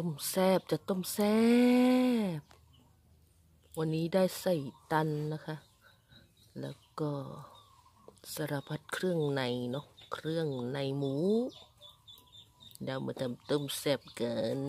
ต้มแซบจะต้มแซบ วันนี้ได้ใส่ตันนะคะ แล้วก็สารพัดเครื่องในเนาะ เครื่องในหมู เดี๋ยวมาทำต้มแซบกัน